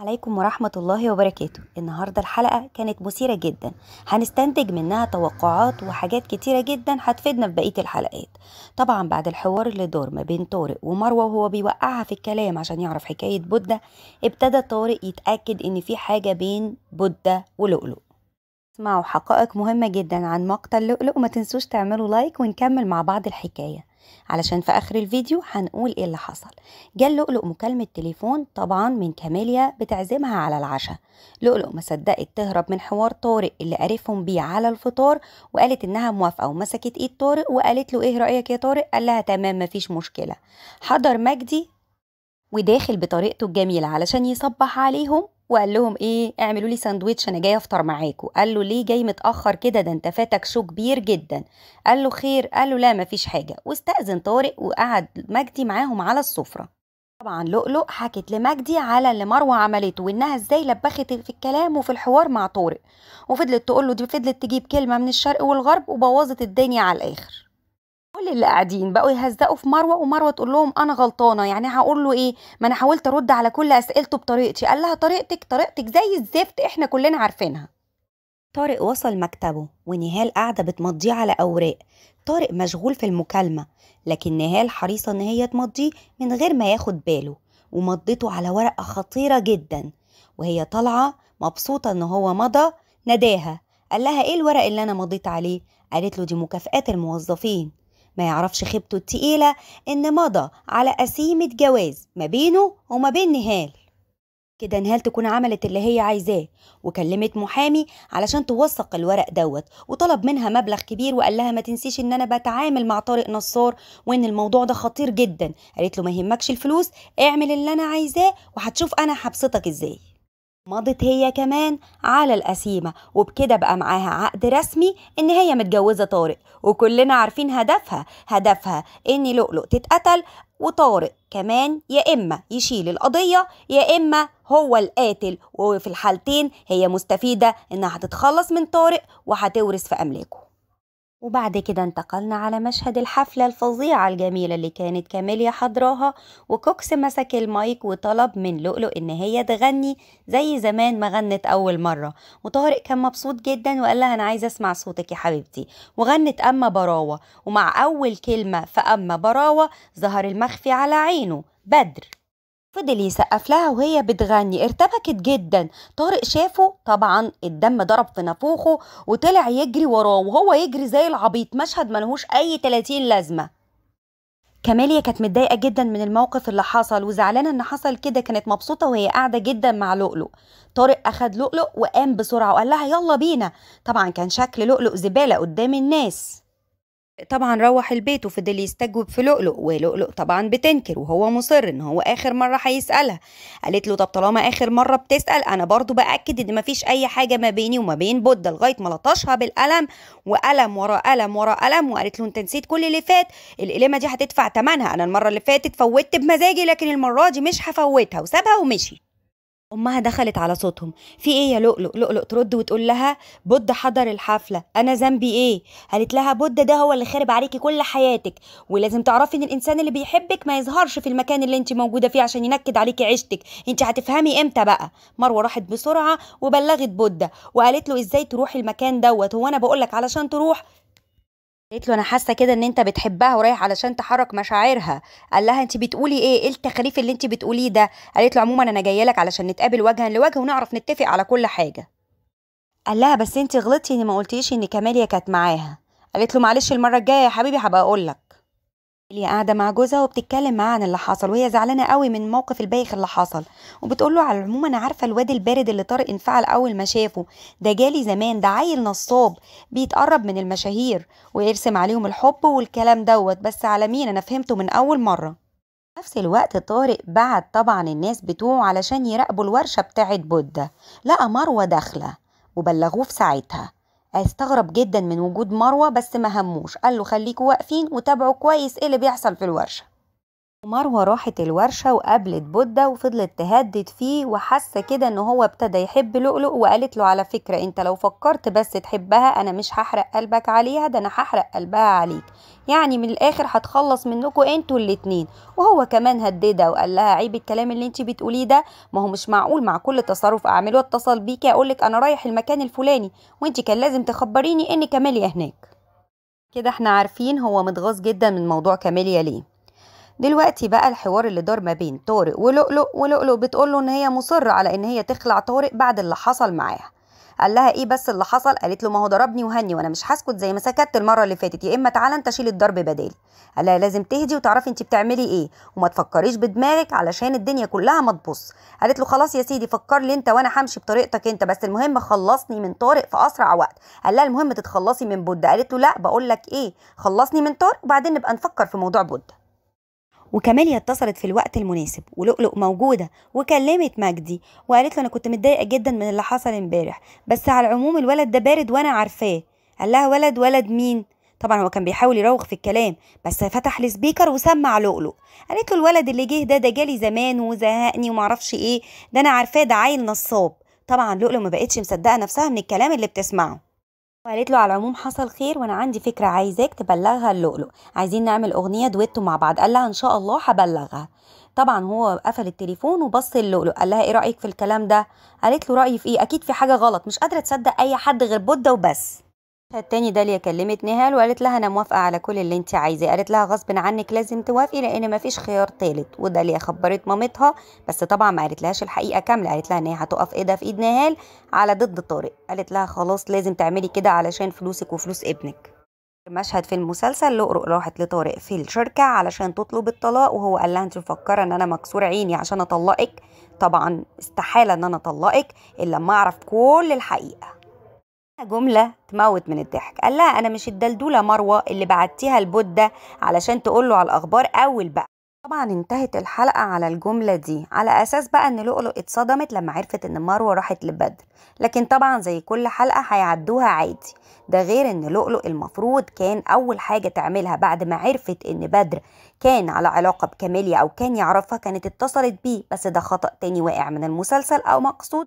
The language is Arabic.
عليكم ورحمة الله وبركاته النهاردة الحلقة كانت مثيرة جدا هنستنتج منها توقعات وحاجات كتيرة جدا هتفيدنا في بقية الحلقات طبعا بعد الحوار اللي دار ما بين طارق ومروة وهو بيوقعها في الكلام عشان يعرف حكاية بودة ابتدى طارق يتأكد ان في حاجة بين بودة ولؤلؤ اسمعوا حقائق مهمة جدا عن مقتل لؤلؤ ما تنسوش تعملوا لايك ونكمل مع بعض الحكاية علشان في اخر الفيديو هنقول ايه اللي حصل جال لؤلؤ مكالمه تليفون طبعا من كاميليا بتعزمها على العشاء لؤلؤ ما صدقت تهرب من حوار طارق اللي عرفهم بيه على الفطار وقالت انها موافقه ومسكت ايد طارق وقالت له ايه رايك يا طارق قال لها تمام مفيش مشكله حضر مجدي وداخل بطريقته الجميلة علشان يصبح عليهم وقال لهم ايه اعملوا لي ساندويتش انا جاي افطر معاكم قال له ليه جاي متاخر كده ده انت فاتك شو كبير جدا قال له خير قال له لا مفيش حاجه واستاذن طارق وقعد مجدي معاهم على السفره طبعا لؤلؤ حكت لمجدي على اللي مروه عملته وانها ازاي لبخت في الكلام وفي الحوار مع طارق وفضلت تقول له دي فضلت تجيب كلمه من الشرق والغرب وبوظت الدنيا على الاخر كل اللي قاعدين بقوا يهزقوا في مروه ومروه تقول لهم انا غلطانه يعني هقول له ايه ما انا حاولت ارد على كل اسئلته بطريقتي قال لها طريقتك طريقتك زي الزفت احنا كلنا عارفينها طارق وصل مكتبه ونهال قاعده بتمضيه على اوراق طارق مشغول في المكالمه لكن نهال حريصه ان هي تمضيه من غير ما ياخد باله ومضته على ورقه خطيره جدا وهي طالعه مبسوطه ان هو مضى ناداها قال لها ايه الورق اللي انا مضيت عليه قالت له دي مكافئات الموظفين ما يعرفش خيبته التقيلة إن مضى على قسيمة جواز ما بينه وما بين نهال كده نهال تكون عملت اللي هي عايزاه وكلمت محامي علشان توثق الورق دوت وطلب منها مبلغ كبير وقال لها ما تنسيش ان انا بتعامل مع طارق نصار وان الموضوع ده خطير جدا قالت له ما يهمكش الفلوس اعمل اللي انا عايزاه وهتشوف انا هبسطك ازاي مضت هي كمان على القسيمة وبكده بقى معاها عقد رسمي إن هي متجوزة طارق وكلنا عارفين هدفها هدفها إن لؤلؤ تتقتل وطارق كمان يا إما يشيل القضية يا إما هو القاتل وفي الحالتين هي مستفيدة إنها هتتخلص من طارق وهتورث في أملاكه وبعد كده انتقلنا على مشهد الحفلة الفظيعة الجميلة اللي كانت كاميليا حضراها وكوكس مسك المايك وطلب من لؤلؤ إن هي تغني زي زمان ما غنت أول مرة وطارق كان مبسوط جدا وقال لها أنا عايزة أسمع صوتك يا حبيبتي وغنت أما براوة ومع أول كلمة فأما براوة ظهر المخفي على عينه بدر فضل يسقف لها وهي بتغني ارتبكت جدا طارق شافه طبعا الدم ضرب في نافوخه وطلع يجري وراه وهو يجري زي العبيط مشهد ملهوش اي 30 لازمه كماليا كانت متضايقه جدا من الموقف اللي حصل وزعلانه ان حصل كده كانت مبسوطه وهي قاعده جدا مع لؤلؤ طارق اخد لؤلؤ وقام بسرعه وقال لها يلا بينا طبعا كان شكل لؤلؤ زباله قدام الناس طبعا روح البيت وفضل يستجوب في لؤلؤ ولؤلؤ طبعا بتنكر وهو مصر ان هو اخر مره هيسالها قالت له طب طالما اخر مره بتسال انا برضو باكد ان مفيش اي حاجه ما بيني وما بين بودة لغايه ما لطشها بالقلم وألم ورا قلم ورا قلم وقالت له انت نسيت كل اللي فات القلمه دي هتدفع ثمنها انا المره اللي فاتت فوتت بمزاجي لكن المره دي مش هفوتها وسابها ومشي أمها دخلت على صوتهم في إيه يا لؤلؤ لؤلؤ ترد وتقول لها بود حضر الحفلة أنا ذنبي إيه قالت لها بود ده هو اللي خرب عليكي كل حياتك ولازم تعرفي إن الإنسان اللي بيحبك ما يظهرش في المكان اللي أنت موجودة فيه عشان ينكد عليكي عيشتك أنت هتفهمي إمتى بقى مروة راحت بسرعة وبلغت بدة وقالت له إزاي تروحي المكان دوت هو أنا بقولك علشان تروح قالت له انا حاسه كده ان انت بتحبها ورايح علشان تحرك مشاعرها قال لها انت بتقولي ايه ايه التخريف اللي انت بتقوليه ده قالت له عموما انا جايه لك علشان نتقابل وجها لوجه ونعرف نتفق على كل حاجه قال لها بس انت غلطتي ان ما قلتيش ان كماليا كانت معاها قالت له معلش المره الجايه يا حبيبي هبقى اقول لك اللي قاعده مع جوزها وبتتكلم معاه عن اللي حصل وهي زعلانه قوي من الموقف البايخ اللي حصل وبتقول له على العموم انا عارفه الواد البارد اللي طارق انفعل اول ما شافه ده جالي زمان ده عيل نصاب بيتقرب من المشاهير ويرسم عليهم الحب والكلام دوت بس على مين انا فهمته من اول مره نفس الوقت طارق بعت طبعا الناس بتوعه علشان يراقبوا الورشه بتاعت بودة لقى مروه داخله وبلغوه في ساعتها استغرب جدا من وجود مروة بس ما هموش قال له خليكوا واقفين وتابعوا كويس ايه اللي بيحصل في الورشة مروة راحت الورشة وقابلت بودة وفضلت تهدد فيه وحاسة كده ان هو ابتدى يحب لؤلؤ وقالت له على فكرة انت لو فكرت بس تحبها انا مش هحرق قلبك عليها ده انا هحرق قلبها عليك يعني من الاخر هتخلص منكم انتوا الاتنين وهو كمان هددها وقال لها عيب الكلام اللي انت بتقوليه ده ما هو مش معقول مع كل تصرف اعمله اتصل بيكي اقولك انا رايح المكان الفلاني وانت كان لازم تخبريني ان كاميليا هناك كده احنا عارفين هو متغاظ جدا من موضوع كاميليا ليه دلوقتي بقى الحوار اللي دار ما بين طارق ولؤلؤ ولؤلؤ بتقول له ان هي مصره على ان هي تخلع طارق بعد اللي حصل معاها قال لها ايه بس اللي حصل قالت له ما هو ضربني وهني وانا مش هسكت زي ما سكت المره اللي فاتت يا اما تعالى انت شيل الضرب بدالي قال لها لازم تهدي وتعرفي انت بتعملي ايه وما تفكريش بدماغك علشان الدنيا كلها ما تبص قالت له خلاص يا سيدي فكر لي انت وانا همشي بطريقتك انت بس المهم خلصني من طارق في اسرع وقت قال لها المهم تتخلصي من بود قالت له لا بقول لك ايه خلصني من طارق وبعدين نبقى نفكر في موضوع بود وكمال اتصلت في الوقت المناسب ولؤلؤ موجودة وكلمت مجدي وقالت له أنا كنت متضايقة جدا من اللي حصل امبارح بس على العموم الولد ده بارد وأنا عارفاه قال لها ولد ولد مين طبعا هو كان بيحاول يراوغ في الكلام بس فتح السبيكر وسمع لؤلؤ قالت له الولد اللي جه ده ده جالي زمان وزهقني ومعرفش ايه ده انا عارفاه ده عيل نصاب طبعا لؤلؤ ما بقتش مصدقه نفسها من الكلام اللي بتسمعه وقالت له على العموم حصل خير وانا عندي فكره عايزاك تبلغها اللؤلؤ عايزين نعمل اغنيه دويتو مع بعض قال لها ان شاء الله هبلغها طبعا هو قفل التليفون وبص اللؤلؤ قال لها ايه رايك في الكلام ده قالت له رايي في ايه اكيد في حاجه غلط مش قادره تصدق اي حد غير بودة وبس التاني داليا كلمت نهال وقالت لها انا موافقه على كل اللي انت عايزاه قالت لها غصب عنك لازم توافقي لان مفيش خيار تالت وداليا خبرت مامتها بس طبعا ما قالت لهاش الحقيقه كامله قالت لها ان هي هتقف ايدها في ايد نهال على ضد طارق قالت لها خلاص لازم تعملي كده علشان فلوسك وفلوس ابنك مشهد في المسلسل لقرق راحت لطارق في الشركة علشان تطلب الطلاق وهو قال لها انت مفكرة ان انا مكسور عيني عشان اطلقك طبعا استحالة ان انا اطلقك الا لما اعرف كل الحقيقة جملة تموت من الضحك قال لها أنا مش الدلدولة مروة اللي بعتيها البودة علشان تقوله على الأخبار أول بقى طبعا انتهت الحلقة على الجملة دي على أساس بقى إن لؤلؤ اتصدمت لما عرفت إن مروة راحت لبدر لكن طبعا زي كل حلقة هيعدوها عادي ده غير إن لؤلؤ المفروض كان أول حاجة تعملها بعد ما عرفت إن بدر كان على علاقة بكاميليا أو كان يعرفها كانت اتصلت بيه بس ده خطأ تاني واقع من المسلسل أو مقصود